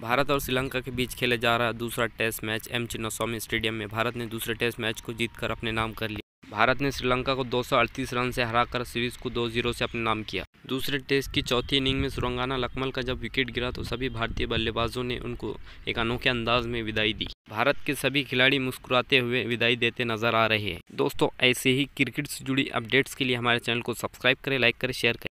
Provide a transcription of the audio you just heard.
भारत और श्रीलंका के बीच खेले जा रहा दूसरा test match M Chinnaswamy stadium में भारत ने दूसरे टेस्ट मैच को जीतकर अपने नाम कर लिया भारत ने श्रीलंका को 238 रन से हराकर सीरीज को 2-0 से अपने नाम किया दूसरे टेस्ट की चौथी इनिंग में सुरंगाना लकमल का जब विकेट गिरा तो सभी भारतीय बल्लेबाजों ने उनको एक अनोखे अंदाज में विदाई दी भारत के सभी खिलाड़ी मुस्कुराते हुए विदाई देते नजर आ रहे हैं दोस्तों ऐसे ही क्रिकेट से जुड़ी अपडेट्स के लिए हमारे चैनल को सब्सक्राइब करें लाइक करें शेयर करें